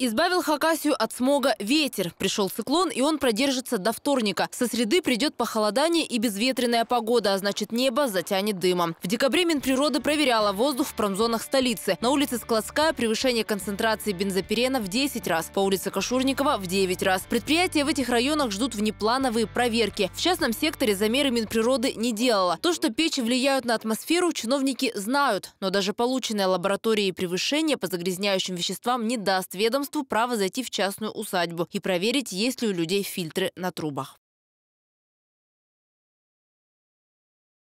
Избавил Хакасию от смога ветер. Пришел циклон, и он продержится до вторника. Со среды придет похолодание и безветренная погода, а значит небо затянет дымом. В декабре Минприроды проверяла воздух в промзонах столицы. На улице Складская превышение концентрации бензопирена в 10 раз, по улице Кашурникова в 9 раз. Предприятия в этих районах ждут внеплановые проверки. В частном секторе замеры Минприроды не делала. То, что печи влияют на атмосферу, чиновники знают. Но даже полученное лабораторией превышение по загрязняющим веществам не даст ведомству знакомству право зайти в частную усадьбу и проверить, есть ли у людей фильтры на трубах.